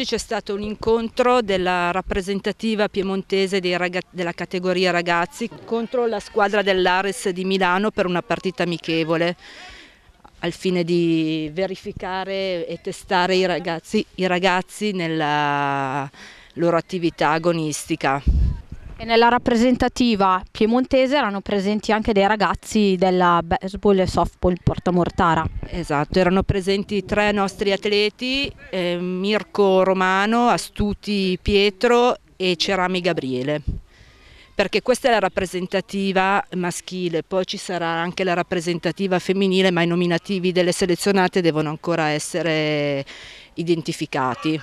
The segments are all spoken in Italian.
C'è stato un incontro della rappresentativa piemontese della categoria ragazzi contro la squadra dell'Ares di Milano per una partita amichevole al fine di verificare e testare i ragazzi, i ragazzi nella loro attività agonistica. E nella rappresentativa piemontese erano presenti anche dei ragazzi della baseball e softball Portamortara. Esatto, erano presenti tre nostri atleti, eh, Mirko Romano, Astuti Pietro e Cerami Gabriele perché questa è la rappresentativa maschile, poi ci sarà anche la rappresentativa femminile, ma i nominativi delle selezionate devono ancora essere identificati.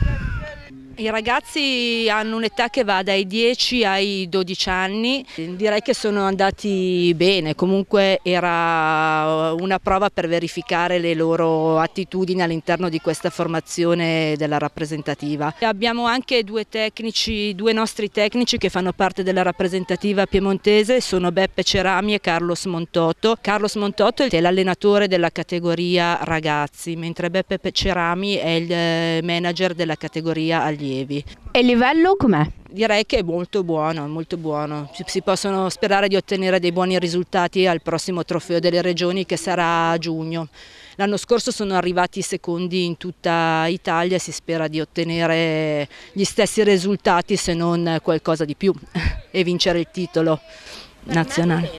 I ragazzi hanno un'età che va dai 10 ai 12 anni, direi che sono andati bene, comunque era una prova per verificare le loro attitudini all'interno di questa formazione della rappresentativa. Abbiamo anche due tecnici, due nostri tecnici che fanno parte della rappresentativa piemontese, sono Beppe Cerami e Carlos Montotto. Carlos Montotto è l'allenatore della categoria ragazzi, mentre Beppe Cerami è il manager della categoria agli allievi. E il livello com'è? Direi che è molto buono, molto buono. Si possono sperare di ottenere dei buoni risultati al prossimo trofeo delle regioni che sarà a giugno. L'anno scorso sono arrivati secondi in tutta Italia, si spera di ottenere gli stessi risultati se non qualcosa di più e vincere il titolo nazionale.